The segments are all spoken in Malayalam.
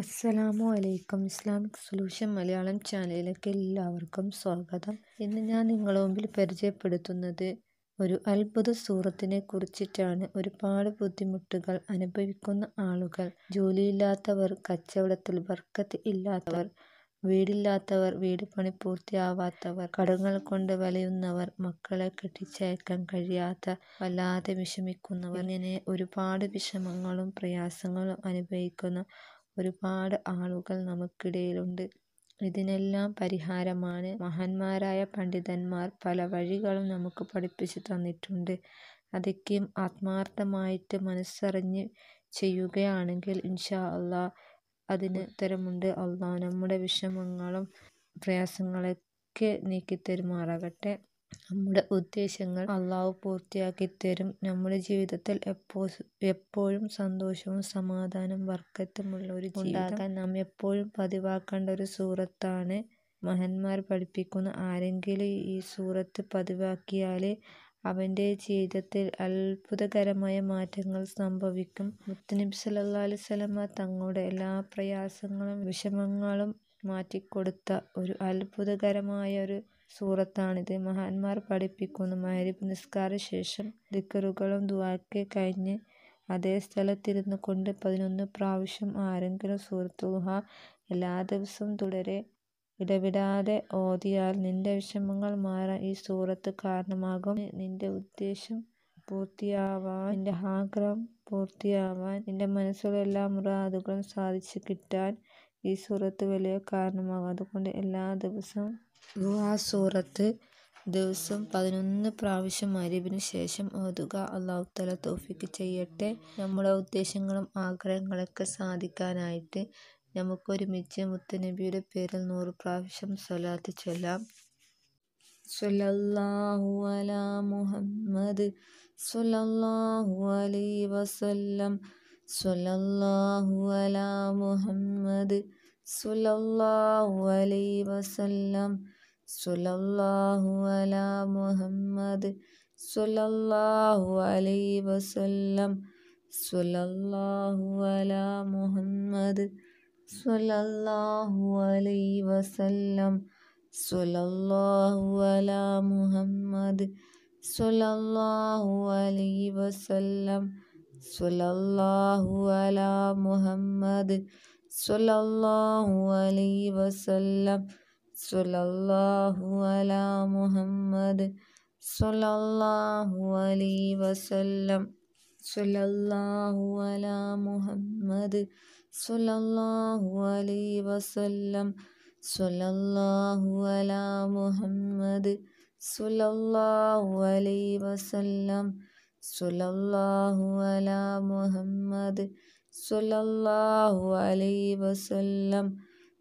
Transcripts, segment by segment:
അസ്സലാമു അലൈക്കും ഇസ്ലാമിക് സൊല്യൂഷൻ മലയാളം ചാനലിലേക്ക് എല്ലാവർക്കും സ്വാഗതം ഇന്ന് ഞാൻ നിങ്ങളുടെ മുമ്പിൽ പരിചയപ്പെടുത്തുന്നത് ഒരു അത്ഭുത സൂറത്തിനെ കുറിച്ചിട്ടാണ് ഒരുപാട് ബുദ്ധിമുട്ടുകൾ അനുഭവിക്കുന്ന ആളുകൾ ജോലിയില്ലാത്തവർ കച്ചവടത്തിൽ വർക്കത്ത് ഇല്ലാത്തവർ വീടില്ലാത്തവർ വീട് പണി പൂർത്തിയാവാത്തവർ കടങ്ങൾ കൊണ്ട് വലയുന്നവർ മക്കളെ കെട്ടിച്ചയക്കാൻ കഴിയാത്ത വല്ലാതെ വിഷമിക്കുന്നവർ ഇങ്ങനെ ഒരുപാട് വിഷമങ്ങളും പ്രയാസങ്ങളും അനുഭവിക്കുന്ന ഒരുപാട് ആളുകൾ നമുക്കിടയിലുണ്ട് ഇതിനെല്ലാം പരിഹാരമാണ് മഹാന്മാരായ പണ്ഡിതന്മാർ പല വഴികളും നമുക്ക് പഠിപ്പിച്ചു തന്നിട്ടുണ്ട് അതൊക്കെയും ആത്മാർത്ഥമായിട്ട് മനസ്സറിഞ്ഞ് ചെയ്യുകയാണെങ്കിൽ ഇൻഷാ അള്ളാ അതിന് ഉത്തരമുണ്ട് അള്ളാഹ് നമ്മുടെ വിഷമങ്ങളും പ്രയാസങ്ങളൊക്കെ നീക്കി തരുമാറാകട്ടെ നമ്മുടെ ഉദ്ദേശങ്ങൾ അള്ളാഹു തരും നമ്മുടെ ജീവിതത്തിൽ എപ്പോ എപ്പോഴും സന്തോഷവും സമാധാനവും വർക്കത്തുമുള്ള ഒരു ഉണ്ടാകാൻ നാം എപ്പോഴും പതിവാക്കേണ്ട ഒരു സൂറത്താണ് മഹന്മാർ പഠിപ്പിക്കുന്ന ആരെങ്കിലും ഈ സൂറത്ത് പതിവാക്കിയാൽ അവൻ്റെ ജീവിതത്തിൽ അത്ഭുതകരമായ മാറ്റങ്ങൾ സംഭവിക്കും മുത്തനബി സല്ലാ അലിസ്വലമ തങ്ങളുടെ എല്ലാ പ്രയാസങ്ങളും വിഷമങ്ങളും മാറ്റിക്കൊടുത്ത ഒരു അത്ഭുതകരമായ ഒരു സൂറത്താണിത്. മഹാന്മാർ പഠിപ്പിക്കുന്നു. നിസ്കാര നിസ്കാരശേഷം ദിക്റുകളും ദുആക്കെ കഴിഞ്ഞ് അതേ സ്ഥലത്തിരുന്നുകൊണ്ട് പതിനൊന്ന് പ്രാവശ്യം ആരെങ്കിലും സൂറത്തുൽദുഹാ എല്ലാ ദിവസവും തുടരെ ഇടവിടാതെ ഓതിയാൽ നിന്റെ വിഷമങ്ങൾ മാറാൻ ഈ സൂറത്ത് കാരണമാകും. നിന്റെ ഉദ്ദേശം പൂർത്തിയാവാൻ, നിന്റെ ആഗ്രഹം പൂർത്തിയാവാൻ, നിന്റെ മനസ്സിലെല്ലാ മുറാദുകളും സാധിച്ചു കിട്ടാൻ ഈ സൂറത്ത് വലിയ കാരണമാകും. അതുകൊണ്ട് എല്ലാ ദിവസവും ആ സൂറത്ത് ദിവസം പതിനൊന്ന് പ്രാവശ്യം മഗ്രിബിന് ശേഷം ഓതുക അള്ളാഹു താല തൗഫീക്ക് ചെയ്യട്ടെ നമ്മുടെ ഉദ്ദേശങ്ങളും ആഗ്രഹങ്ങളൊക്കെ സാധിക്കാനായിട്ട് നമുക്കൊരുമിച്ച് മുത്തുനബിയുടെ പേരിൽ നൂറ് പ്രാവശ്യം സ്വലാത്ത് ചൊല്ലാം സ്വലല്ലാഹു അല മുഹമ്മദ് സ്വലല്ലാഹു അലൈ വസല്ലം സ്വലല്ലാഹു അല മുഹമ്മദ് സ്വലല്ലാഹു അലൈ വസല്ലം sallallahu ala Muhammad sallallahu alayhi wa sallam sallallahu ala Muhammad sallallahu alayhi wa sallam sallallahu ala Muhammad sallallahu alayhi wa sallam sallallahu ala Muhammad sallallahu alayhi wa sallam സുലല്ലാഹു അല മുഹമ്മദ് സുലല്ലാഹു അലി വസല്ലം സുലല്ലാഹു അല മുഹമ്മദ് സുലല്ലാഹു അലി വസല്ലം സുലല്ലാഹു അല മുഹമ്മദ് സുലല്ലാഹു അലി വസല്ലം സുലല്ലാഹു അല മുഹമ്മദ് സുലല്ലാഹു അലൈ വസല്ലം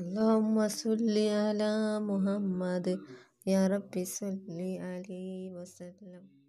اللهم صل على محمد يا ربي صل عليه وسلم